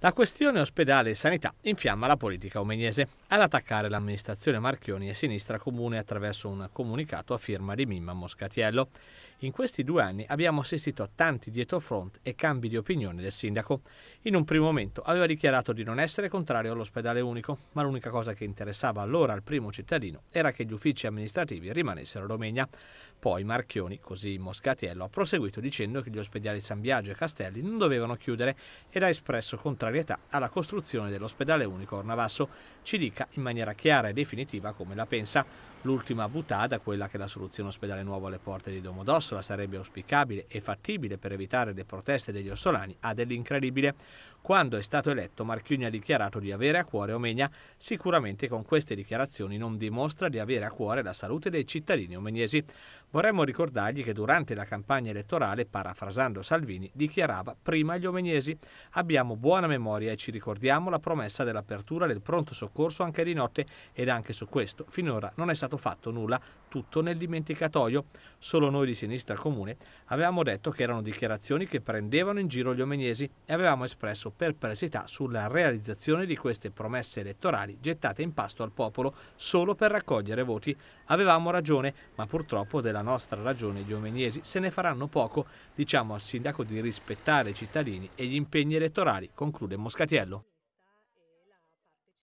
La questione ospedale e sanità infiamma la politica omegnese. Ad attaccare l'amministrazione Marchioni e Sinistra Comune attraverso un comunicato a firma di Mimma Moscatiello. In questi due anni abbiamo assistito a tanti dietrofront e cambi di opinione del sindaco. In un primo momento aveva dichiarato di non essere contrario all'ospedale unico, ma l'unica cosa che interessava allora al primo cittadino era che gli uffici amministrativi rimanessero a Romegna. Poi Marchioni, così Moscatiello, ha proseguito dicendo che gli ospedali San Biagio e Castelli non dovevano chiudere ed ha espresso contrario contrarietà alla costruzione dell'ospedale unico Ornavasso, ci dica in maniera chiara e definitiva come la pensa. L'ultima buttata, quella che la soluzione ospedale nuovo alle porte di Domodossola sarebbe auspicabile e fattibile per evitare le proteste degli ossolani, ha dell'incredibile. Quando è stato eletto, Marchiuni ha dichiarato di avere a cuore Omegna. Sicuramente con queste dichiarazioni non dimostra di avere a cuore la salute dei cittadini omegnesi. Vorremmo ricordargli che durante la campagna elettorale, parafrasando Salvini, dichiarava prima gli omegnesi. Abbiamo buona memoria memoria e ci ricordiamo la promessa dell'apertura del pronto soccorso anche di notte ed anche su questo finora non è stato fatto nulla, tutto nel dimenticatoio. Solo noi di Sinistra Comune avevamo detto che erano dichiarazioni che prendevano in giro gli omeniesi e avevamo espresso perplessità sulla realizzazione di queste promesse elettorali gettate in pasto al popolo solo per raccogliere voti. Avevamo ragione, ma purtroppo della nostra ragione gli omeniesi se ne faranno poco. Diciamo al sindaco di rispettare i cittadini e gli impegni elettorali, conclude Sud Moscatiello.